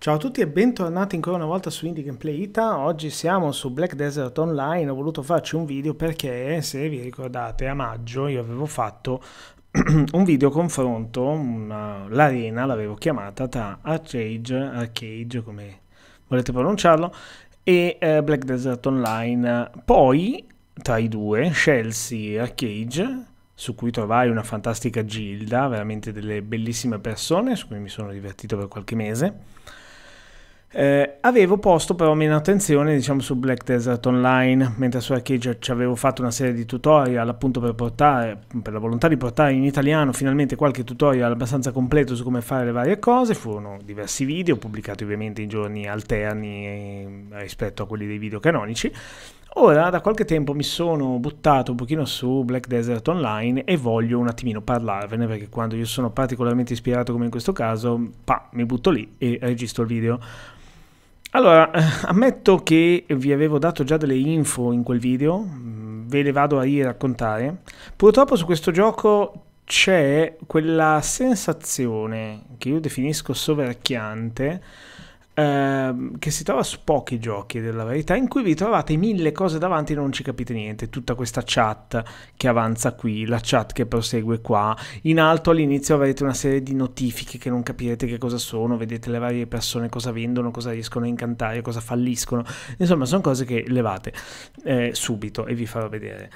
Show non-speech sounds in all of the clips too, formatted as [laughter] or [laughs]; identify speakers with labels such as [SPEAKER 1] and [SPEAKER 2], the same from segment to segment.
[SPEAKER 1] Ciao a tutti e bentornati ancora una volta su Indie Gameplay Ita. Oggi siamo su Black Desert Online. Ho voluto farci un video perché, se vi ricordate, a maggio io avevo fatto [clears throat] un video confronto, una, l'arena l'avevo chiamata tra Arcade, Arcade come volete pronunciarlo, e eh, Black Desert Online. Poi, tra i due, scelsi Arcade su cui trovai una fantastica gilda, veramente delle bellissime persone, su cui mi sono divertito per qualche mese eh, avevo posto però meno attenzione diciamo, su Black Desert Online, mentre su Arcade ci avevo fatto una serie di tutorial appunto per portare, per la volontà di portare in italiano finalmente qualche tutorial abbastanza completo su come fare le varie cose, furono diversi video pubblicati ovviamente in giorni alterni eh, rispetto a quelli dei video canonici. Ora da qualche tempo mi sono buttato un pochino su Black Desert Online e voglio un attimino parlarvene perché quando io sono particolarmente ispirato come in questo caso, pa, mi butto lì e registro il video. Allora, eh, ammetto che vi avevo dato già delle info in quel video, mm, ve le vado a raccontare. Purtroppo su questo gioco c'è quella sensazione che io definisco soverchiante Ehm, che si trova su pochi giochi della verità, in cui vi trovate mille cose davanti e non ci capite niente. Tutta questa chat che avanza qui, la chat che prosegue qua. In alto all'inizio avrete una serie di notifiche che non capirete che cosa sono, vedete le varie persone cosa vendono, cosa riescono a incantare, cosa falliscono. Insomma, sono cose che levate eh, subito e vi farò vedere.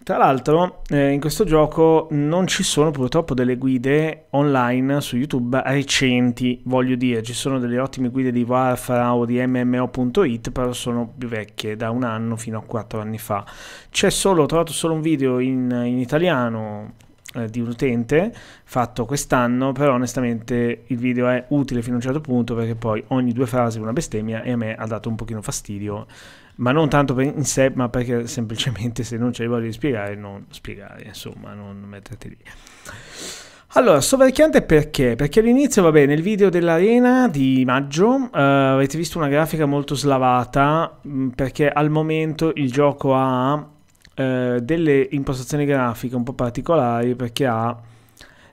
[SPEAKER 1] Tra l'altro, eh, in questo gioco non ci sono purtroppo delle guide online su YouTube recenti, voglio dire, ci sono delle ottime guide di Warfare o di MMO.it, però sono più vecchie, da un anno fino a quattro anni fa. C'è solo, ho trovato solo un video in, in italiano, eh, di un utente fatto quest'anno, però onestamente il video è utile fino a un certo punto perché poi ogni due frasi una bestemmia e a me ha dato un pochino fastidio, ma non tanto per in sé, ma perché semplicemente se non c'è voglia di spiegare, non spiegare, insomma, non metterti lì. Allora, soverchiante perché? Perché all'inizio, vabbè, nel video dell'arena di maggio uh, avete visto una grafica molto slavata mh, mm, perché al momento il gioco ha eh, delle impostazioni grafiche un po' particolari perché ha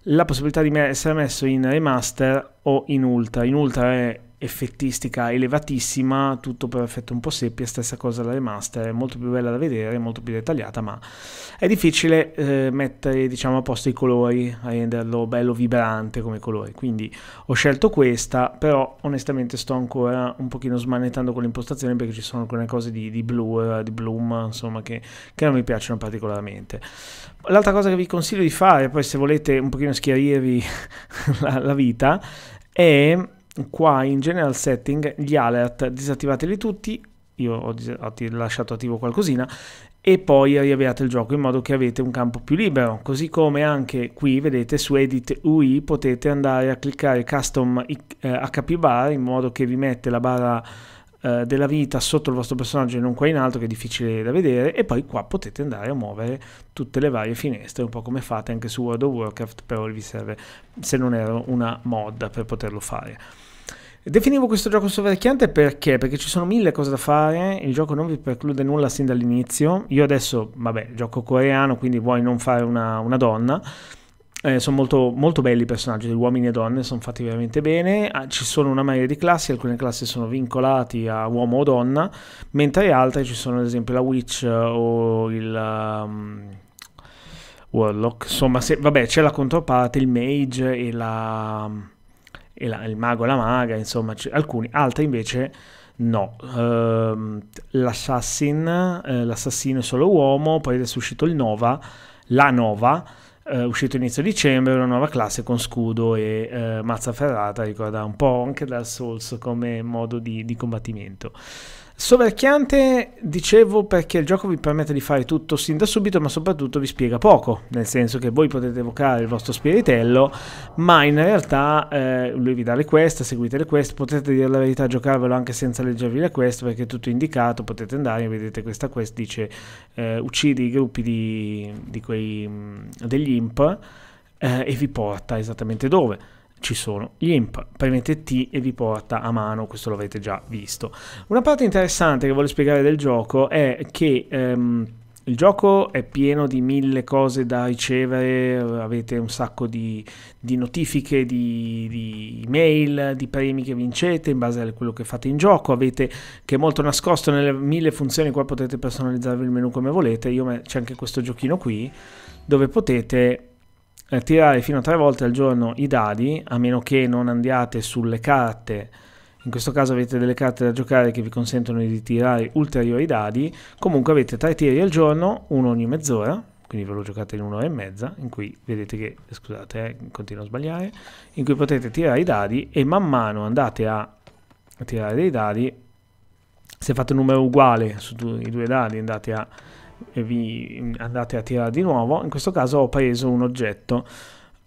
[SPEAKER 1] la possibilità di essere messo in remaster o in ultra. In ultra è effettistica elevatissima, tutto per effetto un po' seppia, stessa cosa la remaster, è molto più bella da vedere, molto più dettagliata, ma è difficile eh, mettere diciamo, a posto i colori, a renderlo bello vibrante come colori, quindi ho scelto questa, però onestamente sto ancora un pochino smanettando con l'impostazione perché ci sono alcune cose di, di blur, eh, di bloom, insomma, che, che non mi piacciono particolarmente. L'altra cosa che vi consiglio di fare, poi se volete un pochino schiarirvi [laughs] la, la vita, è qua in general setting gli alert disattivateli tutti io ho, ho lasciato attivo qualcosina e poi riavviate il gioco in modo che avete un campo più libero così come anche qui vedete su edit UI potete andare a cliccare custom HP eh, bar in modo che vi mette la barra eh, della vita sotto il vostro personaggio e non qua in alto che è difficile da vedere e poi qua potete andare a muovere tutte le varie finestre un po' come fate anche su World of Warcraft però vi serve se non era una mod per poterlo fare Definivo questo gioco sovverchiante perché? Perché ci sono mille cose da fare, il gioco non vi preclude nulla sin dall'inizio. Io adesso, vabbè, gioco coreano, quindi vuoi non fare una, una donna. Eh, sono molto, molto, belli i personaggi, uomini e donne, sono fatti veramente bene. Ah, ci sono una marea di classi, alcune classi sono vincolate a uomo o donna, mentre altre ci sono ad esempio la witch eh, o il... Um, warlock, insomma, se, vabbè, c'è la controparte, il mage e la... Um, e la, il mago e la maga, insomma, c- alcuni, altri invece no. Uh, l'assassin, uh, l'assassino è solo uomo, poi adesso è uscito il Nova, la Nova, uh, uscito inizio dicembre, una nuova classe con scudo e eh, mazza ferrata, ricorda un po' anche Dark Souls come modo di, di combattimento. Soverchiante, dicevo, perché il gioco vi permette di fare tutto sin da subito, ma soprattutto vi spiega poco, nel senso che voi potete evocare il vostro spiritello, ma in realtà eh, lui vi dà le quest, seguite le quest, potete dire la verità, giocarvelo anche senza leggervi la quest, perché è tutto indicato, potete andare, vedete questa quest, dice eh, uccidi i gruppi di, di quei, mm, degli imp eh, e vi porta esattamente dove ci sono gli imp, premete T e vi porta a mano, questo l'avete già visto. Una parte interessante che voglio spiegare del gioco è che... Ehm, il gioco è pieno di mille cose da ricevere, avete un sacco di, di notifiche, di, di, email, di premi che vincete in base a quello che fate in gioco, avete che è molto nascosto nelle mille funzioni qua potete personalizzarvi il menu come volete, Io c'è anche questo giochino qui dove potete eh, tirare fino a tre volte al giorno i dadi, a meno che non andiate sulle carte in questo caso avete delle carte da giocare che vi consentono di tirare ulteriori dadi, comunque avete tre tiri al giorno, uno ogni mezz'ora, quindi ve lo giocate in un'ora e mezza, in cui vedete che, eh, scusate, eh, continuo a sbagliare, in cui potete tirare i dadi e man mano andate a, tirare dei dadi, se fate un numero uguale sui due dadi andate a e vi andate a tirare di nuovo. In questo caso ho preso un oggetto.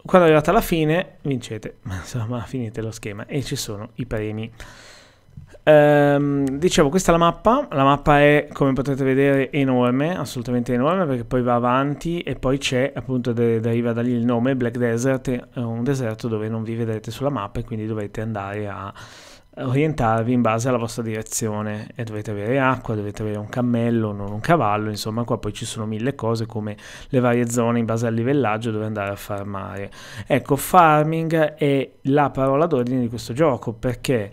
[SPEAKER 1] Quando arrivate alla fine vincete, [laughs] insomma finite lo schema e ci sono i premi. Ehm, dicevo, questa è la mappa, la mappa è come potete vedere enorme, assolutamente enorme perché poi va avanti e poi c'è appunto, de- deriva da lì il nome, Black Desert, è eh, un deserto dove non vi vedrete sulla mappa e quindi dovete andare a orientarvi in base alla vostra direzione e dovete avere acqua, dovete avere un cammello, non un cavallo, insomma qua poi ci sono mille cose come le varie zone in base al livellaggio dove andare a farmare. Ecco, farming è la parola d'ordine di questo gioco perché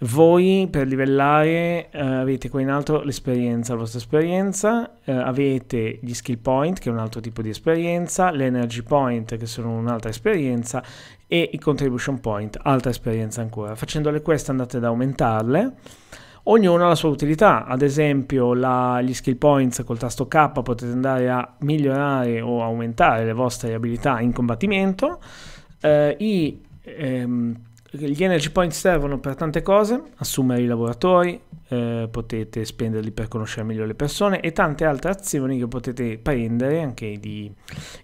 [SPEAKER 1] voi per livellare eh, avete qua in alto l'esperienza, la vostra esperienza, eh, avete gli skill point che è un altro tipo di esperienza, l'energy point che sono un'altra esperienza e i contribution point, altra esperienza ancora. Facendole queste andate ad aumentarle. Ognuno ha la sua utilità, ad esempio la, gli skill points col tasto K potete andare a migliorare o aumentare le vostre abilità in combattimento, eh, i ehm, gli energy point servono per tante cose, assumere i lavoratori, eh, potete spenderli per conoscere meglio le persone e tante altre azioni che potete prendere anche di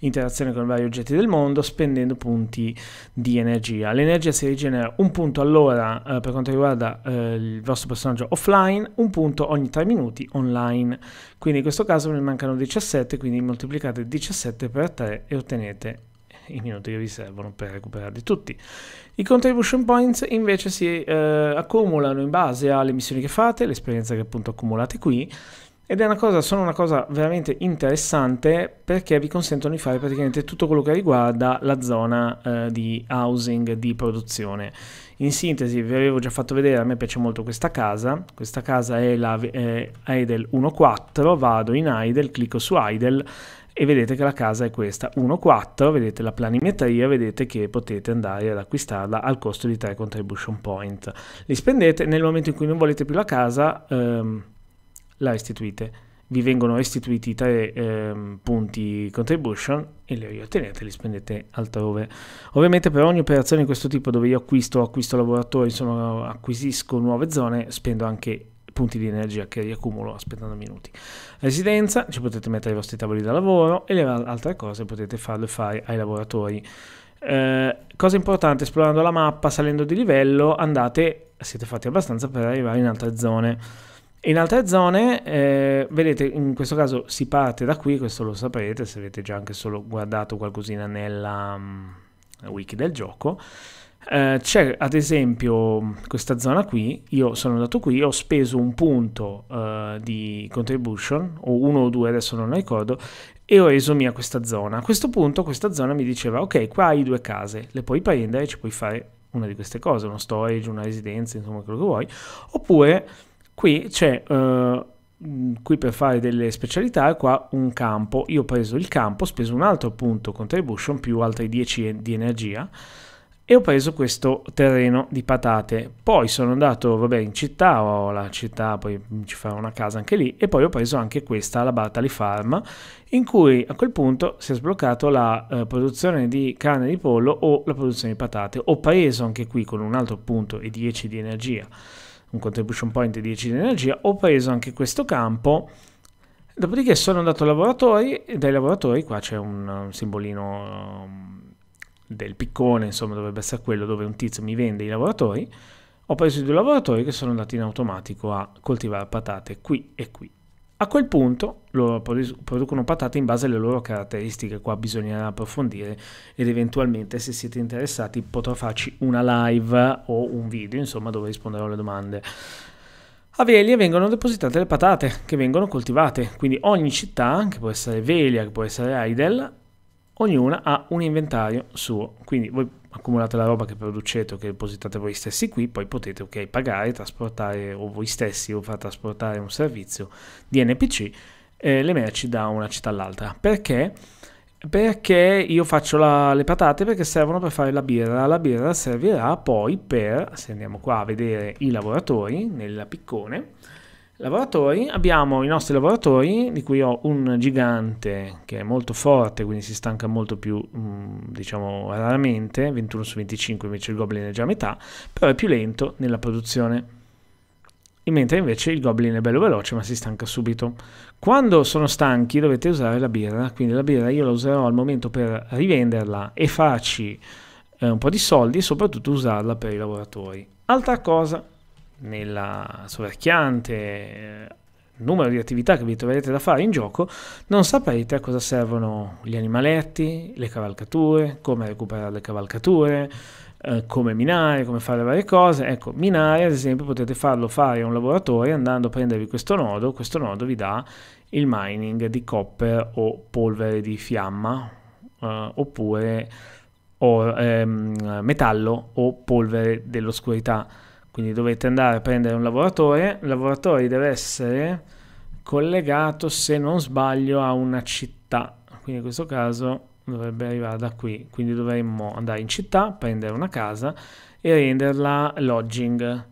[SPEAKER 1] interazione con vari oggetti del mondo spendendo punti di energia. L'energia si rigenera un punto all'ora eh, per quanto riguarda eh, il vostro personaggio offline, un punto ogni 3 minuti online. Quindi in questo caso ne mancano 17, quindi moltiplicate 17 per 3 e ottenete i minuti che vi servono per recuperarli tutti. I contribution points invece si eh, accumulano in base alle missioni che fate, l'esperienza che appunto accumulate qui, ed è una cosa, sono una cosa veramente interessante perché vi consentono di fare praticamente tutto quello che riguarda la zona eh, di housing, di produzione. In sintesi, vi avevo già fatto vedere, a me piace molto questa casa, questa casa è la eh, Idle 1.4, vado in Idle, clicco su Idle e vedete che la casa è questa 1,4 vedete la planimetria vedete che potete andare ad acquistarla al costo di 3 contribution point li spendete nel momento in cui non volete più la casa ehm, la restituite vi vengono restituiti i tre ehm, punti contribution e li riottenete li spendete altrove. Ovviamente per ogni operazione di questo tipo dove io acquisto, acquisto lavoratori, insomma acquisisco nuove zone, spendo anche punti di energia che riaccumulo aspettando minuti. Residenza, ci potete mettere i vostri tavoli da lavoro e le altre cose potete farle fare ai lavoratori. Eh, cosa importante, esplorando la mappa, salendo di livello, andate, siete fatti abbastanza per arrivare in altre zone. In altre zone, eh, vedete, in questo caso si parte da qui, questo lo saprete se avete già anche solo guardato qualcosina nella um, wiki del gioco. Eh, c'è ad esempio questa zona qui, io sono andato qui, ho speso un punto eh, di contribution, o uno o due, adesso non ricordo, e ho reso mia questa zona. A questo punto questa zona mi diceva, ok, qua hai due case, le puoi prendere e ci puoi fare una di queste cose, uno storage, una residenza, insomma quello che vuoi, oppure qui c'è... Eh, qui per fare delle specialità e qua un campo io ho preso il campo ho speso un altro punto contribution più altri 10 di energia e ho preso questo terreno di patate. Poi sono andato, vabbè, in città, ho la città, poi ci farò una casa anche lì, e poi ho preso anche questa, la Bartali Farm, in cui a quel punto si è sbloccato la eh, produzione di carne di pollo o la produzione di patate. Ho preso anche qui con un altro punto e 10 di energia, un contribution point e 10 di energia, ho preso anche questo campo, dopodiché sono andato ai lavoratori, e dai lavoratori qua c'è un, un simbolino... Um, del piccone, insomma dovrebbe essere quello dove un tizio mi vende i lavoratori, ho preso i due lavoratori che sono andati in automatico a coltivare patate qui e qui. A quel punto loro producono patate in base alle loro caratteristiche, qua bisognerà approfondire ed eventualmente se siete interessati potrò farci una live o un video, insomma, dove risponderò alle domande. A Velia vengono depositate le patate che vengono coltivate, quindi ogni città, che può essere Velia, che può essere Heidel, ognuna ha un inventario suo, quindi voi accumulate la roba che producete o che depositate voi stessi qui, poi potete ok, pagare, trasportare o voi stessi o far trasportare un servizio di NPC eh, le merci da una città all'altra. Perché? Perché io faccio la, le patate perché servono per fare la birra, la birra servirà poi per, se andiamo qua a vedere i lavoratori nel piccone, lavoratori, abbiamo i nostri lavoratori, di cui ho un gigante che è molto forte, quindi si stanca molto più, mm, diciamo, raramente, 21 su 25, invece il Goblin è già a metà, però è più lento nella produzione. Mentre invece il Goblin è bello veloce ma si stanca subito. Quando sono stanchi dovete usare la birra, quindi la birra io la userò al momento per rivenderla e farci eh, un po' di soldi e soprattutto usarla per i lavoratori. Altra cosa, nella soverchiante eh, numero di attività che vi troverete da fare in gioco, non saprete a cosa servono gli animaletti, le cavalcature, come recuperare le cavalcature, eh, come minare, come fare le varie cose. Ecco, minare ad esempio potete farlo fare a un lavoratore andando a prendervi questo nodo, questo nodo vi dà il mining di copper o polvere di fiamma eh, oppure or, ehm, metallo o polvere dell'oscurità quindi dovete andare a prendere un lavoratore, il lavoratore deve essere collegato, se non sbaglio, a una città. Quindi in questo caso dovrebbe arrivare da qui, quindi dovremmo andare in città, prendere una casa e renderla lodging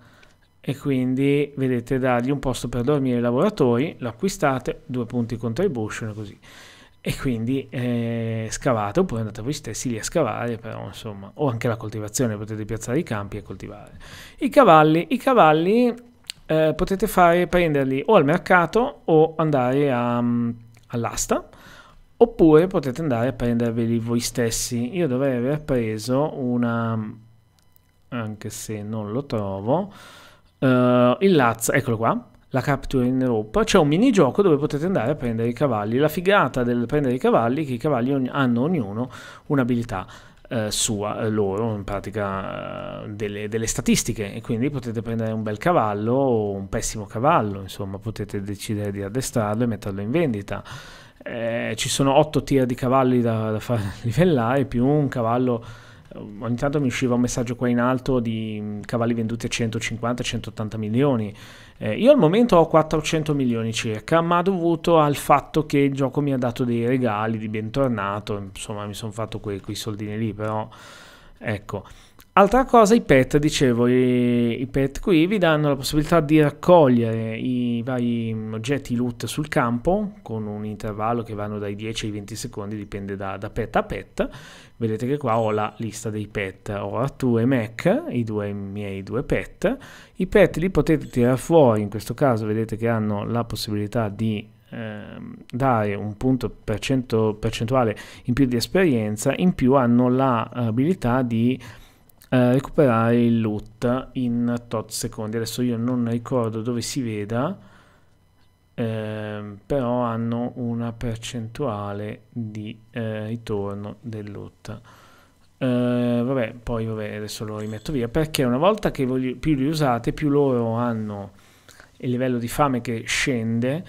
[SPEAKER 1] e quindi vedete dargli un posto per dormire ai lavoratori, lo acquistate, due punti contribution così e quindi eh, scavate oppure andate voi stessi lì a scavare però insomma o anche la coltivazione potete piazzare i campi e coltivare i cavalli i cavalli eh, potete fare prenderli o al mercato o andare a, um, all'asta oppure potete andare a prenderveli voi stessi io dovrei aver preso una anche se non lo trovo uh, il lazzo eccolo qua la Capture in Europa, c'è un minigioco dove potete andare a prendere i cavalli. La figata del prendere i cavalli è che i cavalli hanno ognuno un'abilità. Eh, sua, eh, loro, in pratica eh, delle, delle, statistiche e quindi potete prendere un bel cavallo o un pessimo cavallo, insomma potete decidere di addestrarlo e metterlo in vendita. Eh, ci sono 8 tier di cavalli da, da far [laughs] livellare più un cavallo eh, ogni tanto mi usciva un messaggio qua in alto di mm, cavalli venduti a 150-180 milioni. Eh, io al momento ho 400 milioni circa, ma dovuto al fatto che il gioco mi ha dato dei regali di bentornato, insomma mi sono fatto quei, quei soldini lì, però ecco. Altra cosa, i pet, dicevo, i, i, pet qui vi danno la possibilità di raccogliere i vari mm, oggetti loot sul campo con un intervallo che vanno dai 10 ai 20 secondi, dipende da, da pet a pet. Vedete che qua ho la lista dei pet, ho Arturo e Mac, i, due, i miei due pet. I pet li potete tirare fuori, in questo caso vedete che hanno la possibilità di ehm, dare un punto percentuale in più di esperienza, in più hanno l'abilità eh, di eh, recuperare il loot in tot secondi. Adesso io non ricordo dove si veda, eh, però hanno una percentuale di eh, ritorno del loot. Eh, vabbè, poi vabbè, adesso lo rimetto via perché una volta che voglio, più li usate, più loro hanno il livello di fame che scende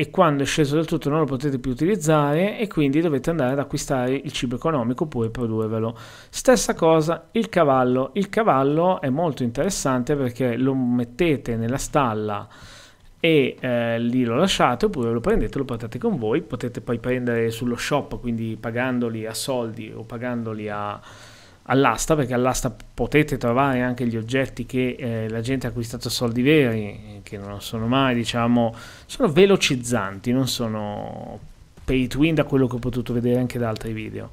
[SPEAKER 1] e quando è sceso del tutto non lo potete più utilizzare e quindi dovete andare ad acquistare il cibo economico oppure produrvelo. Stessa cosa il cavallo, il cavallo è molto interessante perché lo mettete nella stalla e eh, lì lo lasciate oppure lo prendete lo portate con voi potete poi prendere sullo shop quindi pagandoli a soldi o pagandoli a all'asta, perché all'asta potete trovare anche gli oggetti che eh, la gente ha acquistato a soldi veri, eh, che non sono mai, diciamo, sono velocizzanti, non sono pay to win da quello che ho potuto vedere anche da altri video.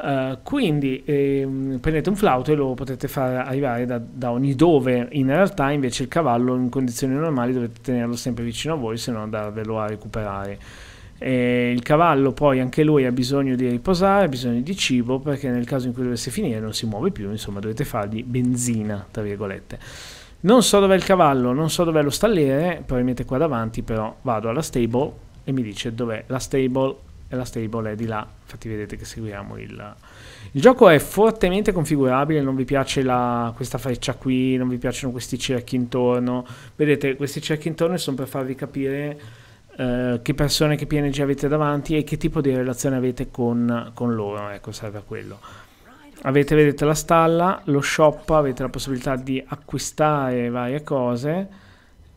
[SPEAKER 1] Uh, quindi ehm, prendete un flauto e lo potete far arrivare da, da, ogni dove in realtà invece il cavallo in condizioni normali dovete tenerlo sempre vicino a voi se no andarvelo a recuperare e il cavallo poi anche lui ha bisogno di riposare, ha bisogno di cibo perché nel caso in cui dovesse finire non si muove più, insomma dovete fargli benzina, tra virgolette. Non so dov'è il cavallo, non so dov'è lo stalliere, probabilmente qua davanti, però vado alla stable e mi dice dov'è la stable e la stable è di là, infatti vedete che seguiamo il... Il gioco è fortemente configurabile, non vi piace la, questa freccia qui, non vi piacciono questi cerchi intorno, vedete questi cerchi intorno sono per farvi capire eh, che persone, che PNG avete davanti e che tipo di relazione avete con, con loro, ecco serve a quello. Avete, vedete, la stalla, lo shop, avete la possibilità di acquistare varie cose,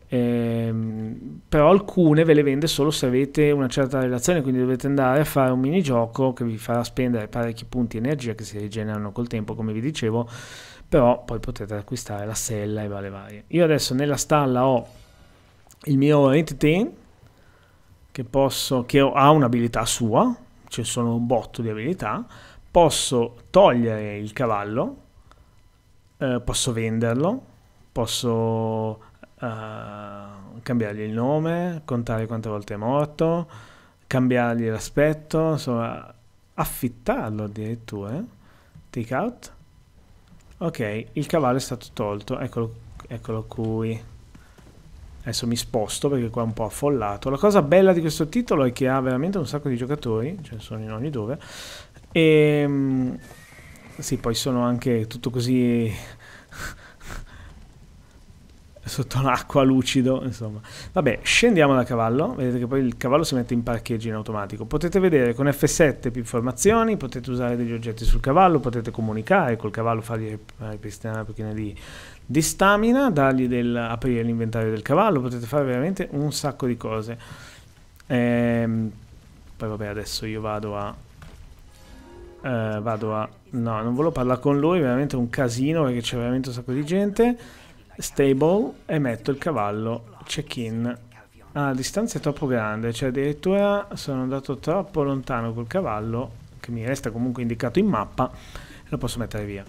[SPEAKER 1] ehm, però alcune ve le vende solo se avete una certa relazione, quindi dovete andare a fare un minigioco che vi farà spendere parecchi punti energia che si rigenerano col tempo, come vi dicevo, però poi potete acquistare la sella e varie varie. Io adesso nella stalla ho il mio Entity, che, posso, che ha un'abilità sua, ci sono un botto di abilità, posso togliere il cavallo, eh, posso venderlo, posso eh, cambiargli il nome, contare quante volte è morto, cambiargli l'aspetto, insomma, affittarlo addirittura. Take out. Ok, il cavallo è stato tolto, eccolo, eccolo qui. Adesso mi sposto perché qua è un po' affollato. La cosa bella di questo titolo è che ha veramente un sacco di giocatori, ce ne sono in ogni dove. E ehm, sì, poi sono anche tutto così [laughs] sotto l'acqua lucido, insomma. Vabbè, scendiamo da cavallo, vedete che poi il cavallo si mette in parcheggio in automatico. Potete vedere con F7 più informazioni, potete usare degli oggetti sul cavallo, potete comunicare col cavallo, fargli ripristinare un pochino di, di stamina, dargli del, aprire l'inventario del cavallo, potete fare veramente un sacco di cose. Ehm, poi vabbè, adesso io vado a... Eh, vado a... No, non volevo parlare con lui, veramente un casino perché c'è veramente un sacco di gente stable e metto il cavallo check-in. Ah, distanza è troppo grande, cioè addirittura sono andato troppo lontano col cavallo, che mi resta comunque indicato in mappa, e lo posso mettere via.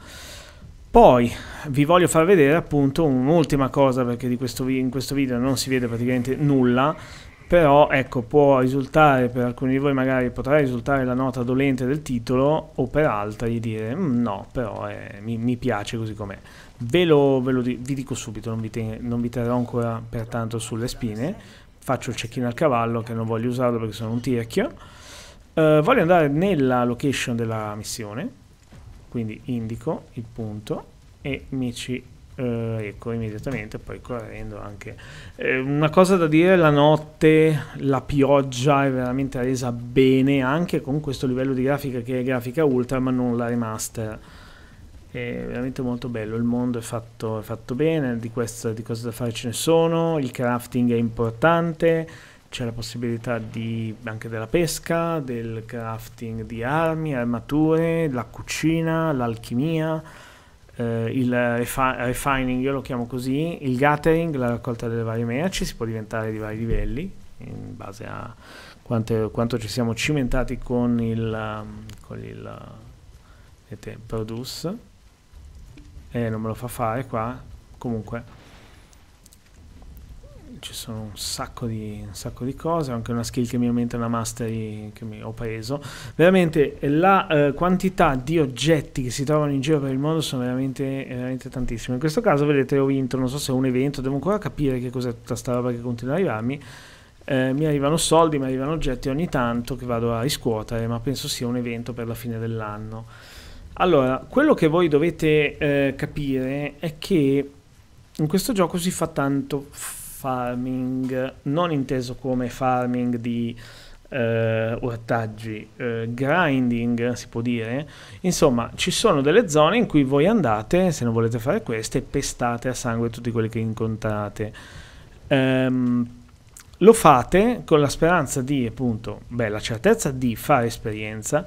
[SPEAKER 1] Poi vi voglio far vedere appunto un'ultima cosa, perché questo in questo video non si vede praticamente nulla, però ecco può risultare per alcuni di voi magari potrà risultare la nota dolente del titolo o per altri dire mm, no però eh, mi, mi piace così com'è Ve lo, ve lo vi dico subito, non vi, te- non vi terrò ancora per tanto sulle spine. Faccio il check-in al cavallo che non voglio usarlo perché sono un tirchio. Uh, voglio andare nella location della missione, quindi indico il punto e mi ci Uh, ecco immediatamente poi correndo anche eh, una cosa da dire la notte la pioggia è veramente resa bene anche con questo livello di grafica che è grafica ultra ma non la remaster è veramente molto bello, il mondo è fatto, è fatto bene, di, questo, di cose da fare ce ne sono, il crafting è importante, c'è la possibilità di, anche della pesca, del crafting di armi, armature, la cucina, l'alchimia, eh, il refi- refining, io lo chiamo così, il gathering, la raccolta delle varie merci, si può diventare di vari livelli in base a quanto, quanto ci siamo cimentati con il, con il, il eh, produce eh, non me lo fa fare qua comunque ci sono un sacco, di, un sacco di cose, anche una skill che mi aumenta una mastery che mi ho preso. Veramente la eh, quantità di oggetti che si trovano in giro per il mondo sono veramente, veramente tantissime. In questo caso, vedete, ho vinto, non so se è un evento, devo ancora capire che cos'è tutta sta roba che continua ad arrivarmi. Eh, mi arrivano soldi, mi arrivano oggetti ogni tanto che vado a riscuotere, ma penso sia un evento per la fine dell'anno. Allora, quello che voi dovete eh, capire è che in questo gioco si fa tanto farming, non inteso come farming di eh, ortaggi, eh, grinding si può dire. Insomma, ci sono delle zone in cui voi andate, se non volete fare queste, pestate a sangue tutti quelli che incontrate. Ehm, lo fate con la speranza di, appunto, beh, la certezza di fare esperienza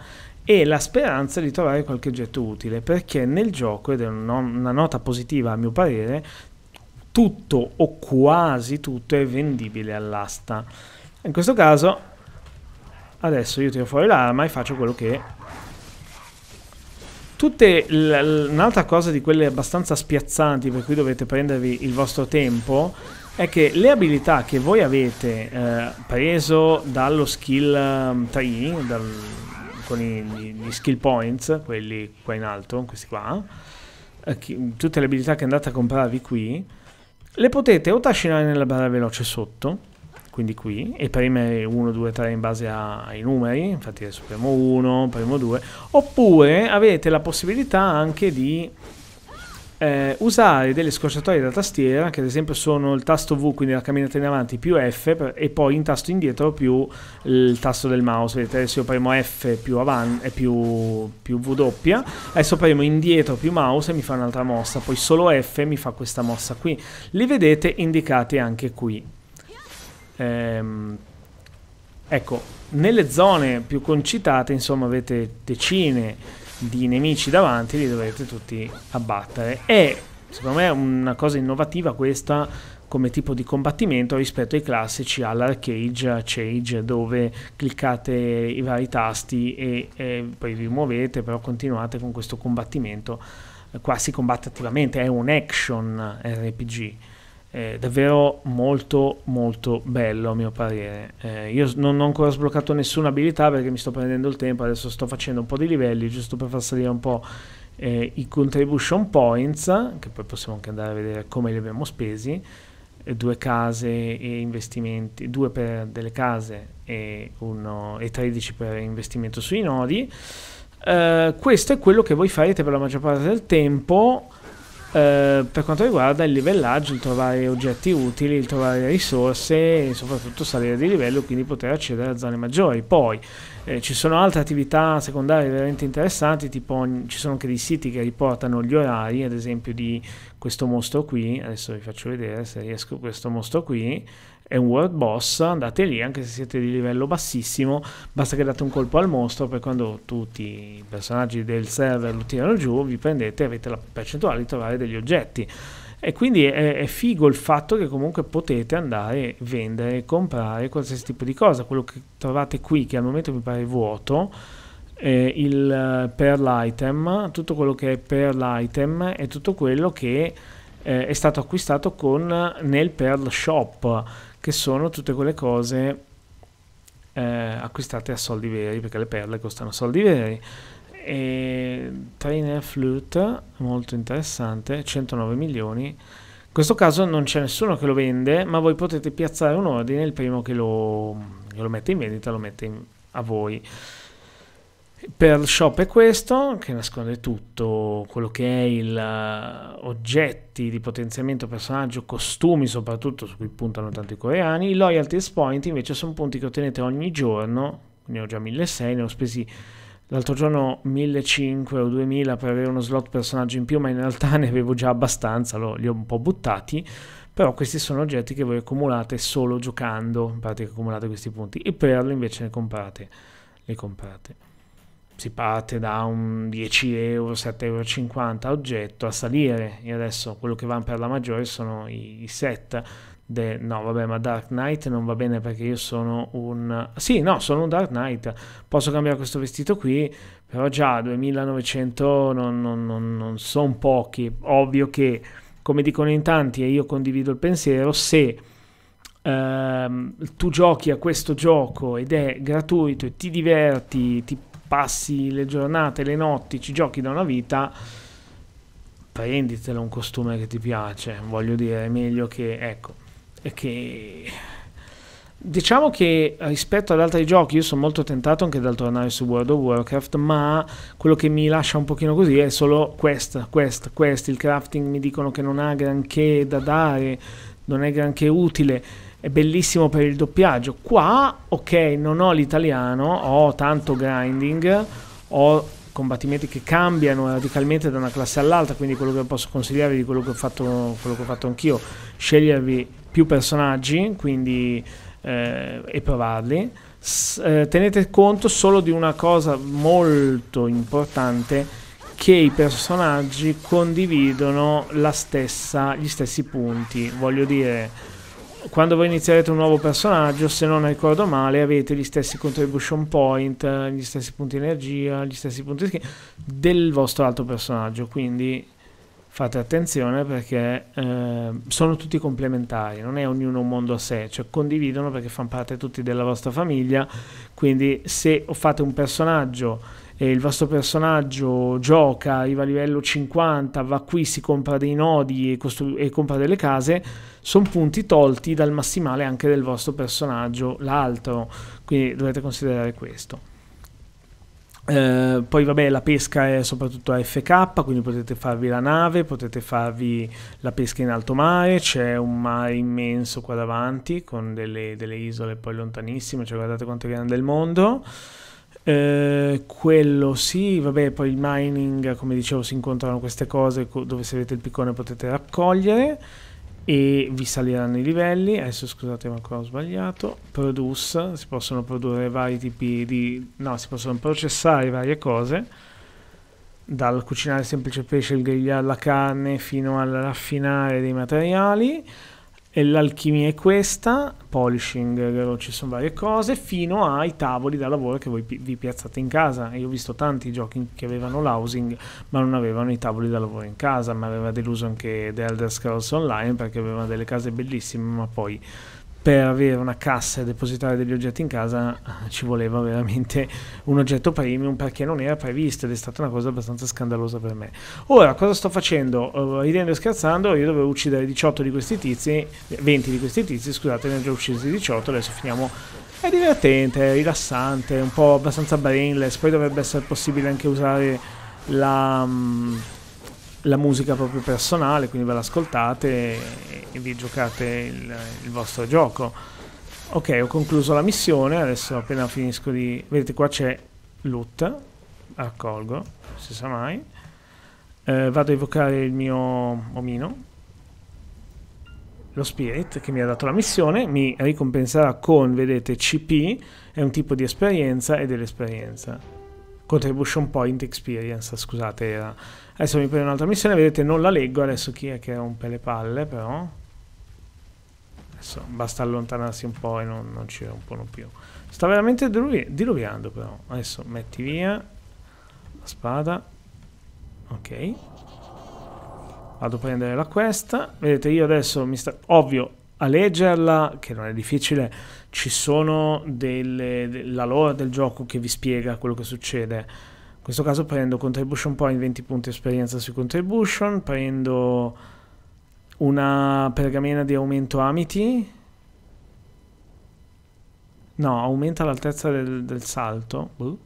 [SPEAKER 1] e la speranza di trovare qualche oggetto utile, perché nel gioco, ed è una nota positiva a mio parere, tutto o quasi tutto è vendibile all'asta. In questo caso, adesso io tiro fuori l'arma e faccio quello che... Tutte un'altra cosa di quelle abbastanza spiazzanti per cui dovete prendervi il vostro tempo è che le abilità che voi avete eh, preso dallo skill ehm, tree, dal, con i, gli skill points, quelli qua in alto, questi qua, eh, tutte le abilità che andate a comprarvi qui, le potete o trascinare nella barra veloce sotto, quindi qui, e premere 1, 2, 3 in base a, ai numeri, infatti adesso premo 1, premo 2, oppure avete la possibilità anche di eh, usare delle scorciatoie da tastiera, che ad esempio sono il tasto V, quindi la camminata in avanti, più F, per, e poi in tasto indietro più il tasto del mouse. Vedete, adesso io premo F più, avanti e eh, più, più W, adesso premo indietro più mouse e mi fa un'altra mossa, poi solo F mi fa questa mossa qui. Li vedete indicati anche qui. Ehm, ecco, nelle zone più concitate, insomma, avete decine di nemici davanti li dovete tutti abbattere. E secondo me è una cosa innovativa questa come tipo di combattimento rispetto ai classici all'arcade cage dove cliccate i vari tasti e, e, poi vi muovete però continuate con questo combattimento eh, qua si combatte attivamente è un action RPG eh, davvero molto molto bello a mio parere eh, io non ho ancora sbloccato nessuna abilità perché mi sto prendendo il tempo adesso sto facendo un po' di livelli giusto per far salire un po' eh, i contribution points che poi possiamo anche andare a vedere come li abbiamo spesi eh, due case e investimenti due per delle case e, uno, e 13 per investimento sui nodi eh, questo è quello che voi farete per la maggior parte del tempo eh, per quanto riguarda il livellaggio, il trovare oggetti utili, il trovare risorse e soprattutto salire di livello, quindi poter accedere a zone maggiori. Poi eh, ci sono altre attività secondarie veramente interessanti, tipo ci sono anche dei siti che riportano gli orari, ad esempio di questo mostro qui, adesso vi faccio vedere se riesco questo mostro qui è un world boss, andate lì anche se siete di livello bassissimo, basta che date un colpo al mostro per quando tutti i personaggi del server lo tirano giù, vi prendete e avete la percentuale di trovare degli oggetti. E quindi è, è, figo il fatto che comunque potete andare, vendere, comprare qualsiasi tipo di cosa. Quello che trovate qui, che al momento mi pare vuoto, eh, il, per l'item, tutto quello che è per l'item è tutto quello che eh, è stato acquistato con, nel per Shop che sono tutte quelle cose eh, acquistate a soldi veri, perché le perle costano soldi veri. E Trainer Flute, molto interessante, 109 milioni. In questo caso non c'è nessuno che lo vende, ma voi potete piazzare un ordine, il primo che lo, che lo mette in vendita lo mette in, a voi. Per shop è questo, che nasconde tutto quello che è il uh, oggetti di potenziamento personaggio, costumi soprattutto, su cui puntano tanto i coreani. I loyalties point invece sono punti che ottenete ogni giorno, ne ho già 1600, ne ho spesi l'altro giorno 1500 o 2000 per avere uno slot personaggio in più, ma in realtà [laughs] ne avevo già abbastanza, lo, li ho un po' buttati però questi sono oggetti che voi accumulate solo giocando, in pratica accumulate questi punti, e perle invece ne comprate, le comprate si parte da un 10 euro, 7,50 euro oggetto a salire e adesso quello che va per la maggiore sono i, i set De, no, vabbè, ma Dark Knight non va bene perché io sono un... Sì, no, sono un Dark Knight. Posso cambiare questo vestito qui, però già 2900 non, non, non, non sono pochi. Ovvio che, come dicono in tanti, e io condivido il pensiero, se ehm, tu giochi a questo gioco ed è gratuito e ti diverti, ti passi le giornate, le notti, ci giochi da una vita, prenditelo un costume che ti piace, voglio dire, è meglio che, ecco, che... Diciamo che rispetto ad altri giochi io sono molto tentato anche dal tornare su World of Warcraft, ma quello che mi lascia un pochino così è solo quest, quest, quest, il crafting mi dicono che non ha granché da dare, non è granché utile è bellissimo per il doppiaggio. Qua, ok, non ho l'italiano, ho tanto grinding, ho combattimenti che cambiano radicalmente da una classe all'altra, quindi quello che posso consigliarvi di quello che ho fatto, quello che ho fatto anch'io, scegliervi più personaggi quindi, eh, e provarli. S- eh, tenete conto solo di una cosa molto importante che i personaggi condividono stessa, gli stessi punti, voglio dire quando voi inizierete un nuovo personaggio, se non ricordo male, avete gli stessi contribution point, gli stessi punti energia, gli stessi punti skill del vostro altro personaggio. Quindi fate attenzione perché eh, sono tutti complementari, non è ognuno un mondo a sé, cioè condividono perché fanno parte tutti della vostra famiglia. Quindi se fate un personaggio eh, il vostro personaggio gioca, arriva a livello 50, va qui, si compra dei nodi e, e compra delle case, sono punti tolti dal massimale anche del vostro personaggio, l'altro, quindi dovete considerare questo. Eh, poi vabbè la pesca è soprattutto AFK, quindi potete farvi la nave, potete farvi la pesca in alto mare, c'è un mare immenso qua davanti con delle, delle isole poi lontanissime, cioè guardate quanto è grande il mondo. Eh, quello sì, vabbè, poi il mining, come dicevo, si incontrano queste cose dove se avete il piccone potete raccogliere e vi saliranno i livelli. Adesso scusate, ma ancora ho sbagliato. Produce, si possono produrre vari tipi di... no, si possono processare varie cose dal cucinare semplice pesce, il grigliare la carne fino al raffinare dei materiali. E l'alchimia è questa, polishing, eh, ci sono varie cose, fino ai tavoli da lavoro che voi pi- vi piazzate in casa. Io ho visto tanti giochi che avevano l'housing, ma non avevano i tavoli da lavoro in casa. Mi aveva deluso anche The Elder Scrolls Online perché aveva delle case bellissime, ma poi per avere una cassa e depositare degli oggetti in casa eh, ci voleva veramente un oggetto premium perché non era previsto ed è stata una cosa abbastanza scandalosa per me. Ora, cosa sto facendo? Uh, ridendo e scherzando, io dovevo uccidere 18 di questi tizi, 20 di questi tizi, scusate, ne ho già uccisi 18, adesso finiamo è divertente, è rilassante, un po' abbastanza brainless, poi dovrebbe essere possibile anche usare la, mm, la musica proprio personale, quindi ve l'ascoltate e, e vi giocate il, il, vostro gioco. Ok, ho concluso la missione, adesso appena finisco di... Vedete qua c'è loot, accolgo, si sa mai. Eh, vado a evocare il mio omino, lo spirit che mi ha dato la missione, mi ricompenserà con, vedete, CP, è un tipo di esperienza e dell'esperienza. Contribution Point Experience, scusate, era Adesso mi prendo un'altra missione, vedete non la leggo, adesso chi è che rompe le palle però? Adesso basta allontanarsi un po' e non, non ci rompono più. Sta veramente diluviando però. Adesso metti via la spada. Ok. Vado a prendere la questa. Vedete io adesso mi sta... Ovvio, a leggerla, che non è difficile, ci sono delle, la lore del gioco che vi spiega quello che succede in questo caso prendo contribution point 20 punti esperienza su contribution, prendo una pergamena di aumento amity. No, aumenta l'altezza del, del salto. Uh.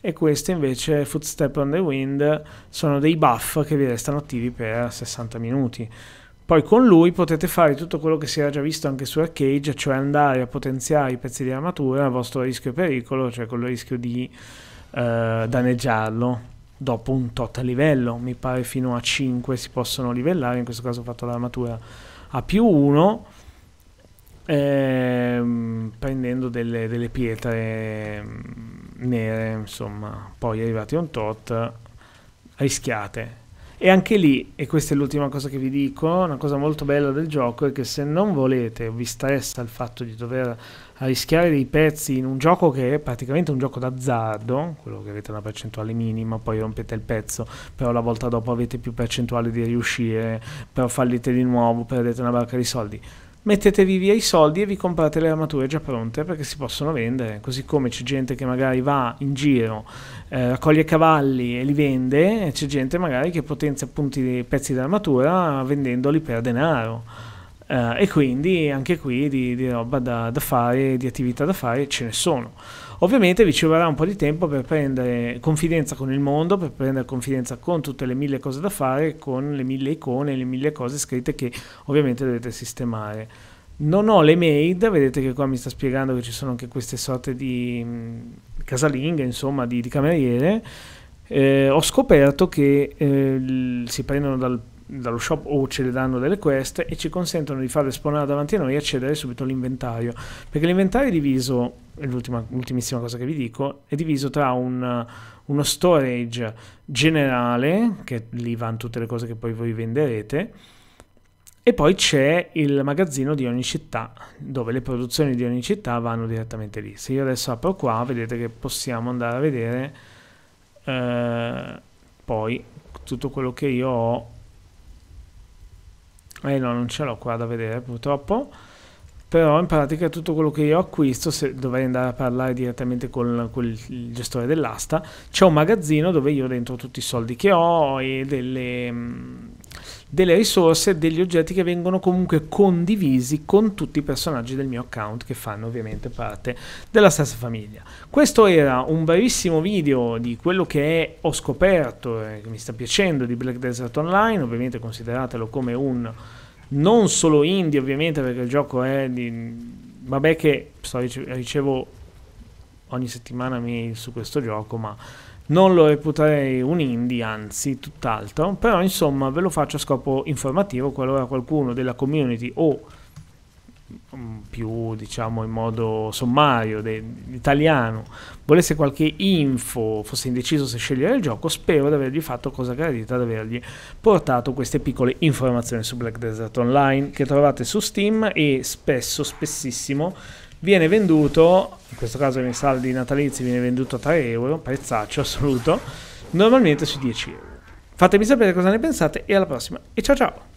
[SPEAKER 1] E queste invece, Footstep on the Wind, sono dei buff che vi restano attivi per 60 minuti. Poi con lui potete fare tutto quello che si era già visto anche su Arcade, cioè andare a potenziare i pezzi di armatura a vostro rischio e pericolo, cioè con il rischio di eh, danneggiarlo dopo un tot livello, mi pare fino a 5 si possono livellare, in questo caso ho fatto l'armatura a più 1, ehm, prendendo delle, delle, pietre mm, nere, insomma, poi arrivati a un tot rischiate e anche lì, e questa è l'ultima cosa che vi dico, una cosa molto bella del gioco è che se non volete, vi stressa il fatto di dover rischiare dei pezzi in un gioco che è praticamente un gioco d'azzardo, quello che avete una percentuale minima, poi rompete il pezzo, però la volta dopo avete più percentuale di riuscire, però fallite di nuovo, perdete una barca di soldi mettetevi via i soldi e vi comprate le armature già pronte perché si possono vendere, così come c'è gente che magari va in giro, eh, raccoglie cavalli e li vende, e c'è gente magari che potenzia appunto i pezzi d'armatura vendendoli per denaro. Eh, e quindi anche qui di, di roba da, da fare, di attività da fare ce ne sono. Ovviamente vi ci vorrà un po' di tempo per prendere confidenza con il mondo, per prendere confidenza con tutte le mille cose da fare, con le mille icone, le mille cose scritte che ovviamente dovete sistemare. Non ho le mail, vedete che qua mi sta spiegando che ci sono anche queste sorte di mm, casalinghe, insomma, di, di cameriere. Eh, ho scoperto che eh, si prendono dal dallo shop o ce le danno delle quest e ci consentono di farle spawnare davanti a noi e accedere subito all'inventario perché l'inventario è diviso è l'ultima, l'ultimissima cosa che vi dico è diviso tra un, uno storage generale che lì vanno tutte le cose che poi voi venderete e poi c'è il magazzino di ogni città, dove le produzioni di ogni città vanno direttamente lì. Se io adesso apro qua, vedete che possiamo andare a vedere eh, poi tutto quello che io ho eh no, non ce l'ho qua da vedere purtroppo. Però in pratica tutto quello che io acquisto, se dovrei andare a parlare direttamente con, con il gestore dell'asta, c'è un magazzino dove io dentro tutti i soldi che ho e delle, mm, delle risorse e degli oggetti che vengono comunque condivisi con tutti i personaggi del mio account che fanno ovviamente parte della stessa famiglia. Questo era un brevissimo video di quello che è, ho scoperto e eh, che mi sta piacendo di Black Desert Online, ovviamente consideratelo come un non solo indie ovviamente perché il gioco è di... Vabbè che so, ricevo ogni settimana mail su questo gioco, ma non lo reputerei un indie, anzi tutt'altro, però insomma ve lo faccio a scopo informativo qualora qualcuno della community o mm, più diciamo in modo sommario de- italiano volesse qualche info fosse indeciso se scegliere il gioco spero di avergli fatto cosa gradita di avergli portato queste piccole informazioni su Black Desert Online che trovate su Steam e spesso spessissimo viene venduto, in questo caso nei saldi natalizi viene venduto a 3 euro, prezzaccio assoluto, normalmente sui 10 euro. Fatemi sapere cosa ne pensate e alla prossima. E ciao ciao!